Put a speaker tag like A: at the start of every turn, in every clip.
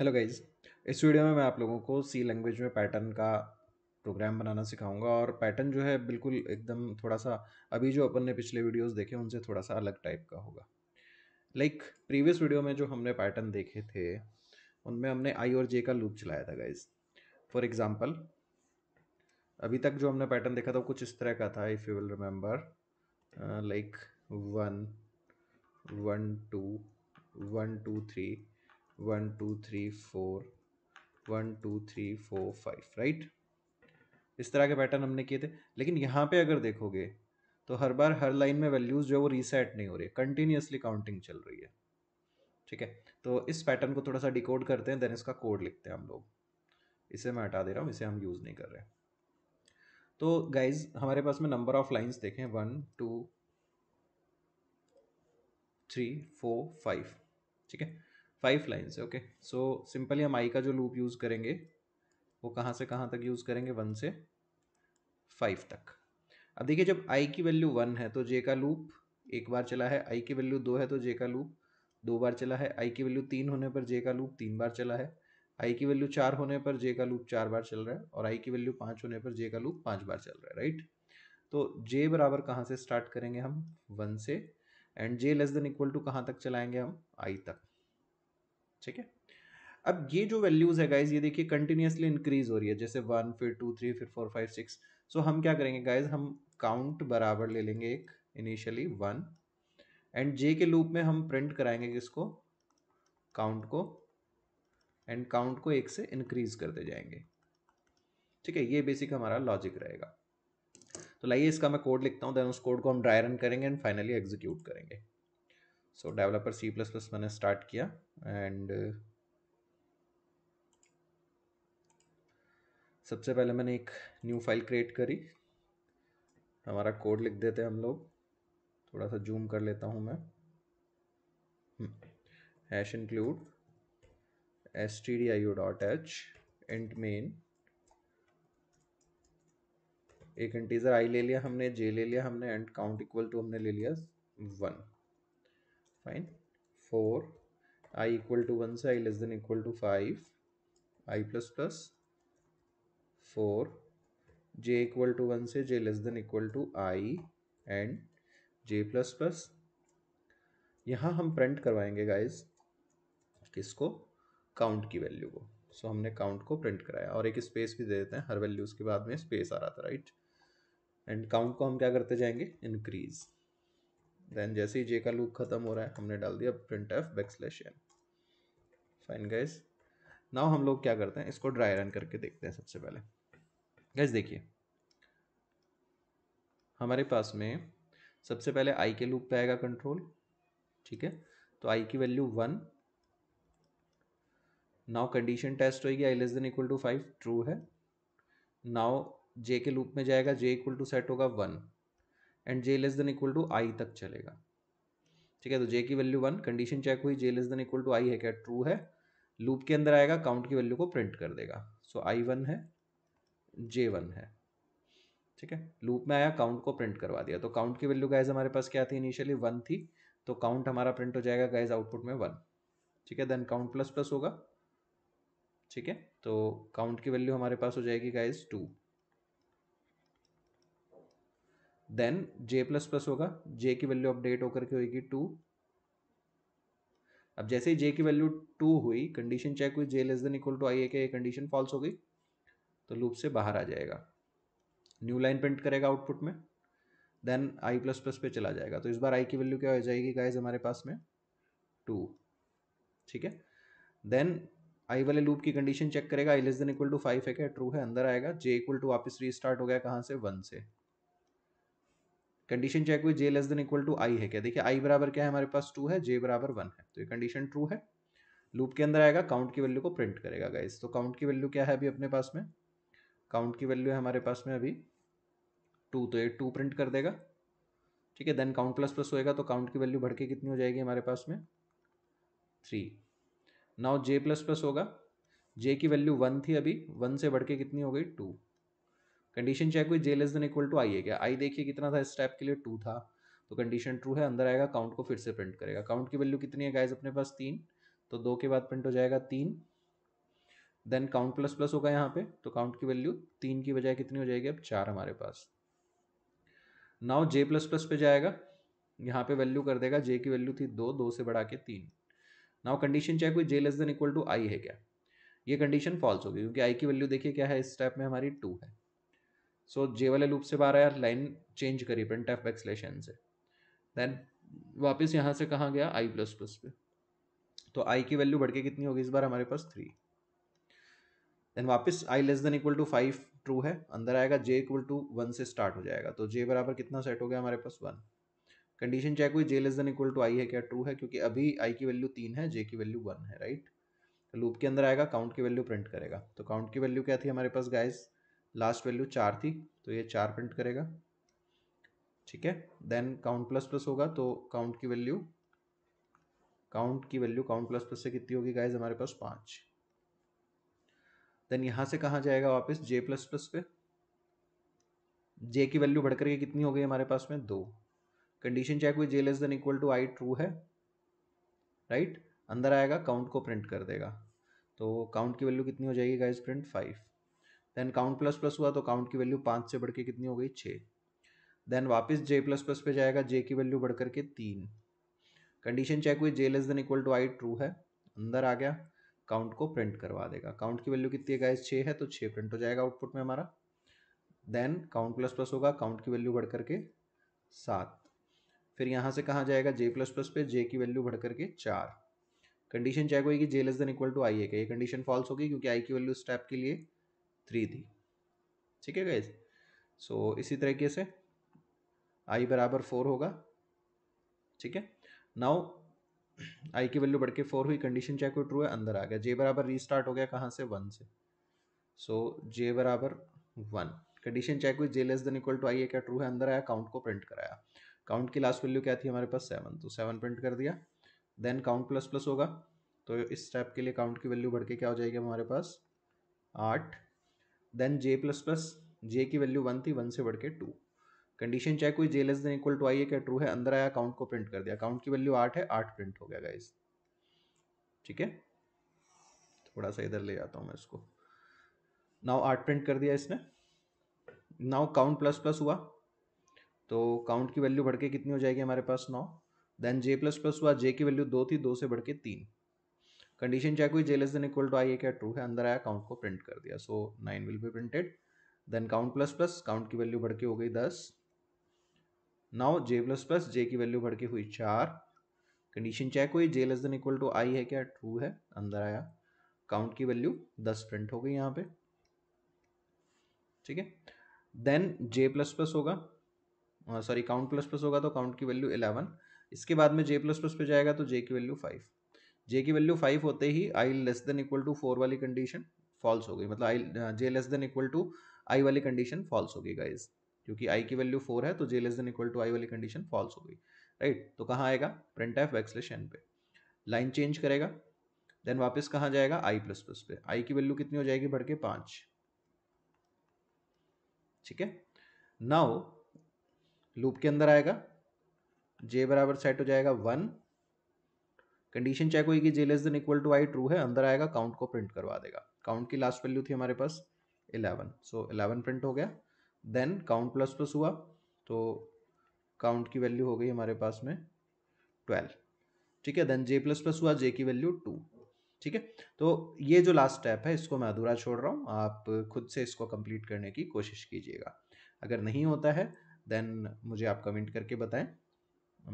A: Hello guys इस video में मैं आप लोगों को सी लैंग्वेज में पैटर्न का प्रोग्राम बनाना सिखाऊंगा और पैटर्न जो है बिल्कुल एकदम थोड़ा सा अभी जो अपन ने पिछले वीडियोस देखे उनसे थोड़ा सा अलग टाइप का होगा लाइक like, प्रीवियस वीडियो में जो हमने पैटर्न देखे थे उनमें हमने आई और जे का लूप चलाया था गाइज फॉर एग्जाम्पल अभी तक जो हमने पैटर्न देखा था वो कुछ इस तरह का था if you will remember like one one two one two three one two three four one two three four five right इस तरह के पैटर्न हमने किए थे लेकिन यहाँ पे अगर देखोगे तो हर बार हर लाइन में वैल्यूज़ जो है वो रीसेट नहीं हो रही है कंटिन्यूसली काउंटिंग चल रही है ठीक है तो इस पैटर्न को थोड़ा सा डिकोड करते हैं देन इसका कोड लिखते हैं हम लोग इसे मैं हटा दे रहा हूँ इसे हम यूज़ नहीं कर रहे तो गाइज हमारे पास में नंबर ऑफ लाइन्स देखें one two three four five ठीक है five lines okay so simply हम आई का जो लूप यूज़ करेंगे वो कहाँ से कहाँ तक यूज़ करेंगे वन से फाइव तक अब देखिए जब आई की वैल्यू वन है तो जे का लूप एक बार चला है आई की वैल्यू दो है तो जे का लूप दो बार चला है आई की वैल्यू तीन होने पर जे का लूप तीन बार चला है आई की वैल्यू चार होने पर जे का लूप चार बार चल रहा है और आई की वैल्यू पाँच होने पर जे का लूप पाँच बार चल रहा है राइट तो जे बराबर कहाँ से स्टार्ट करेंगे हम वन से and J less than equal to कहाँ तक चलाएंगे हम आई तक ठीक है अब ये जो वैल्यूज़ है गाइज ये देखिए कंटिन्यूसली इंक्रीज हो रही है जैसे वन फिर टू थ्री फिर फोर फाइव सिक्स सो हम क्या करेंगे गाइज हम काउंट बराबर ले लेंगे एक इनिशियली वन एंड जे के लूप में हम प्रिंट कराएंगे किसको काउंट को एंड काउंट को एक से इंक्रीज करते जाएंगे ठीक है ये बेसिक हमारा लॉजिक रहेगा तो लाइए इसका मैं कोड लिखता हूँ देन उस कोड को हम ड्राई रन करेंगे एंड फाइनली एग्जीक्यूट करेंगे so developer C plus plus मैंने स्टार्ट किया एंड uh, सबसे पहले मैंने एक न्यू फाइल क्रिएट करी हमारा कोड लिख देते हैं हम लोग थोड़ा सा जूम कर लेता हूँ मैं hash include S T D I O dot H int main एक इंटीजर आई ले लिया हमने जे ले लिया हमने एंड काउंट इक्वल टू हमने ले लिया one fine 4 i equal to 1 से i less than equal to 5 i plus plus 4 j equal to 1 से j less than equal to i and j plus plus यहाँ हम प्रिंट करवाएंगे guys किसको count की वैल्यू को सो so, हमने count को प्रिंट कराया और एक स्पेस भी दे देते हैं हर वैल्यूज़ के बाद में स्पेस आ रहा था राइट एंड काउंट को हम क्या करते जाएंगे इंक्रीज़ देन जैसे ही जे का लूप खत्म हो रहा है हमने डाल दिया print F backslash N fine guys now हम लोग क्या करते हैं इसको ड्राई रन करके देखते हैं सबसे पहले गैस देखिए हमारे पास में सबसे पहले आई के लूप पे आएगा कंट्रोल ठीक है तो आई की value one now condition test होगी I less than equal to five true है नाउ जे के लूप में जाएगा जे इक्वल टू सेट होगा one and J less than equal to I तक चलेगा ठीक है तो जे की वैल्यू वन कंडीशन चेक हुई J less than equal to I है क्या ट्रू है लूप के अंदर आएगा काउंट की वैल्यू को प्रिंट कर देगा सो आई वन है जे वन है ठीक है लूप में आया काउंट को प्रिंट करवा दिया तो काउंट की वैल्यू गाइज हमारे पास क्या थी इनिशियली वन थी तो काउंट हमारा प्रिंट हो जाएगा गाइज आउटपुट में वन ठीक है देन काउंट प्लस प्लस होगा ठीक है तो काउंट की वैल्यू हमारे पास हो जाएगी guys two then J plus plus होगा जे की वैल्यू अपडेट होकर के होगी टू अब जैसे ही जे की वैल्यू टू हुई कंडीशन चेक हुई J less than equal to I ए के कंडीशन फॉल्स हो गई तो लूप से बाहर आ जाएगा न्यू लाइन प्रिंट करेगा आउटपुट में देन आई प्लस प्लस पे चला जाएगा तो इस बार आई की वैल्यू क्या हो जाएगी गाइज हमारे पास में टू ठीक है देन आई वाले लूप की कंडीशन चेक करेगा I less than equal to five है क्या ट्रू है अंदर आएगा जे इक्वल टू वापस रीस्टार्ट हो गया कहाँ से वन से कंडीशन चेक हुई J less than equal to I है क्या देखिए आई बराबर क्या है हमारे पास टू है जे बराबर वन है तो ये कंडीशन ट्रू है लूप के अंदर आएगा काउंट की वैल्यू को प्रिंट करेगा गाइस तो काउंट की वैल्यू क्या है अभी अपने पास में काउंट की वैल्यू है हमारे पास में अभी टू तो ये टू प्रिंट कर देगा ठीक है देन काउंट प्लस प्लस होएगा तो काउंट की वैल्यू बढ़ के कितनी हो जाएगी हमारे पास में three now J plus plus होगा जे की वैल्यू वन थी अभी वन से बढ़ के कितनी हो गई टू कंडीशन चेक हुई J less than equal to I है क्या आई देखिए कितना था इस स्टेप के लिए टू था तो कंडीशन ट्रू है अंदर आएगा काउंट को फिर से प्रिंट करेगा काउंट की वैल्यू कितनी है गाइज अपने पास तीन तो दो के बाद प्रिंट हो जाएगा तीन देन काउंट प्लस प्लस होगा यहाँ पे तो काउंट की वैल्यू तीन की बजाय कितनी हो जाएगी अब चार हमारे पास नाउ जे प्लस प्लस पे जाएगा यहाँ पे वैल्यू कर देगा जे की वैल्यू थी दो दो से बढ़ा के तीन नाउ कंडीशन चेक हुई J less than equal to I है क्या ये कंडीशन फॉल्स होगी क्योंकि आई की वैल्यू देखिए क्या है इस स्टेप में हमारी टू है सो जे वाले लूप से बाहर आया लाइन चेंज करी प्रिंट एफ एक्सलेशन से देन वापस यहाँ से कहाँ गया आई प्लस प्लस पे तो आई की वैल्यू बढ़ के कितनी होगी इस बार हमारे पास थ्री देन वापस I less than equal to five true है अंदर आएगा जे इक्वल टू वन से स्टार्ट हो जाएगा तो जे बराबर कितना सेट हो गया हमारे पास वन कंडीशन चेक हुई J less than equal to I है क्या ट्रू है क्योंकि अभी आई की वैल्यू तीन है जे की वैल्यू वन है राइट right? तो लूप के अंदर आएगा काउंट की वैल्यू प्रिंट करेगा तो काउंट की वैल्यू क्या थी हमारे पास गाइस लास्ट वैल्यू चार थी तो ये चार प्रिंट करेगा ठीक है देन काउंट प्लस प्लस होगा तो काउंट की वैल्यू काउंट की वैल्यू काउंट प्लस प्लस से कितनी होगी गाइज हमारे पास पाँच देन यहाँ से कहाँ जाएगा वापस जे प्लस प्लस पे जे की वैल्यू बढ़कर के कितनी हो गई हमारे पास में दो कंडीशन चेक हुई J less than equal to I true है राइट right? अंदर आएगा काउंट को प्रिंट कर देगा तो काउंट की वैल्यू कितनी हो जाएगी guys print five then count plus plus हुआ तो काउंट की वैल्यू पाँच से बढ़ के कितनी हो गई छः देन वापस जे प्लस प्लस पे जाएगा जे की वैल्यू बढ़ करके तीन कंडीशन चेक हुई J less than equal to I true है अंदर आ गया काउंट को प्रिंट करवा देगा काउंट की वैल्यू कितनी है गाइस छः है तो छः प्रिंट हो जाएगा आउटपुट में हमारा देन काउंट प्लस प्लस होगा काउंट की वैल्यू बढ़ करके सात फिर यहाँ से कहाँ जाएगा जे प्लस प्लस पे जे की वैल्यू बढ़ करके चार कंडीशन चेक होगी J less than equal to I है ये कंडीशन फॉल्स होगी क्योंकि आई की वैल्यू स्टेप के लिए थ्री थी ठीक है गैस सो so, इसी तरीके से आई बराबर फोर होगा ठीक है नाउ आई की वैल्यू बढ़ के फोर हुई कंडीशन चेक हुई ट्रू है अंदर आ गया जे बराबर रीस्टार्ट हो गया कहाँ से वन से सो जे बराबर वन कंडीशन चेक हुई J less than equal to I है क्या ट्रू है अंदर आया काउंट को प्रिंट कराया काउंट की लास्ट वैल्यू क्या थी हमारे पास सेवन तो सेवन प्रिंट कर दिया देन काउंट प्लस प्लस होगा तो इस स्टेप के लिए काउंट की वैल्यू बढ़ के क्या हो जाएगी हमारे पास आठ then J plus plus J की वैल्यू वन थी वन से बढ़ के टू कंडीशन चाहे कोई J less than equal to I है क्या ट्रू है अंदर आया अकाउंट को प्रिंट कर दिया अकाउंट की वैल्यू आठ है आठ प्रिंट हो गया गाइज ठीक है थोड़ा सा इधर ले जाता हूँ मैं इसको नाउ आठ प्रिंट कर दिया इसने नाउ काउंट प्लस प्लस हुआ तो काउंट की वैल्यू बढ़ के कितनी हो जाएगी हमारे पास नौ देन जे प्लस प्लस हुआ जे की वैल्यू दो थी दो से बढ़ के तीन कंडीशन चेक हुई J less than equal to I क्या ट्रू है अंदर आया काउंट को प्रिंट कर दिया so nine will be printed then count plus plus count की वैल्यू बढ़ के हो गई दस now J plus plus J की वैल्यू बढ़ के हुई चार कंडीशन चेक हुई J less than equal to I है क्या ट्रू है अंदर आया काउंट की वैल्यू दस प्रिंट हो गई यहाँ पे ठीक है देन जे प्लस प्लस होगा सॉरी काउंट प्लस प्लस होगा तो काउंट की वैल्यू इलेवन इसके बाद में जे प्लस प्लस पे जाएगा तो जे की वैल्यू फाइव जे की वैल्यू फाइव होते ही I less than equal to four वाली कंडीशन फॉल्स हो गई मतलब I J less than equal to I वाली कंडीशन फॉल्स हो गई गाइज क्योंकि आई की वैल्यू फोर है तो J less than equal to I वाली कंडीशन फॉल्स हो गई राइट तो कहाँ आएगा प्रिंट एफ एक्सलेश एन पे लाइन चेंज करेगा देन वापस कहाँ जाएगा आई प्लस प्लस पे आई की वैल्यू कितनी हो जाएगी बढ़ के पाँच ठीक है नाउ लूप के अंदर आएगा जे बराबर सेट हो जाएगा वन कंडीशन चेक कि J less than equal to I true है अंदर आएगा काउंट को प्रिंट करवा देगा काउंट की लास्ट वैल्यू थी हमारे पास इलेवन सो इलेवन प्रिंट हो गया देन काउंट प्लस प्लस हुआ तो काउंट की वैल्यू हो गई हमारे पास में ट्वेल्व ठीक है देन जे प्लस प्लस हुआ जे की वैल्यू टू ठीक है तो ये जो लास्ट स्टेप है इसको मैं अधूरा छोड़ रहा हूँ आप खुद से इसको कंप्लीट करने की कोशिश कीजिएगा अगर नहीं होता है देन मुझे आप कमेंट करके बताएं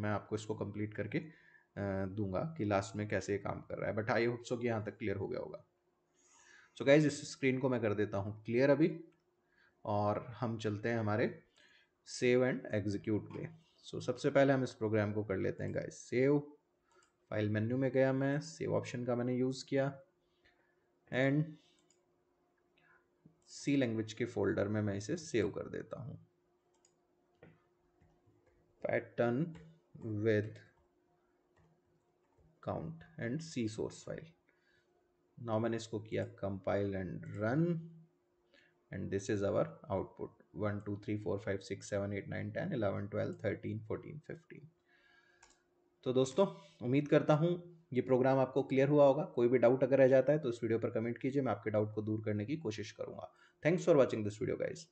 A: मैं आपको इसको कंप्लीट करके दूंगा कि लास्ट में कैसे ये काम कर रहा है बट आई होप सो कि यहाँ तक क्लियर हो गया होगा सो गाइज इस स्क्रीन को मैं कर देता हूँ क्लियर अभी और हम चलते हैं हमारे सेव एंड एग्जीक्यूट पे सो so, सबसे पहले हम इस प्रोग्राम को कर लेते हैं गाइज सेव फाइल मेन्यू में गया मैं सेव ऑप्शन का मैंने यूज़ किया एंड सी लैंग्वेज के फोल्डर में मैं इसे सेव कर देता हूँ pattern with count and C source file now मैंने इसको किया compile and run and this is our output one two three four five six seven eight nine ten eleven twelve thirteen fourteen fifteen तो दोस्तों उम्मीद करता हूँ ये programme आपको क्लियर हुआ होगा कोई भी डाउट अगर रह जाता है तो इस वीडियो पर कमेंट कीजिए मैं आपके डाउट को दूर करने की कोशिश करूंगा thanks for watching this video guys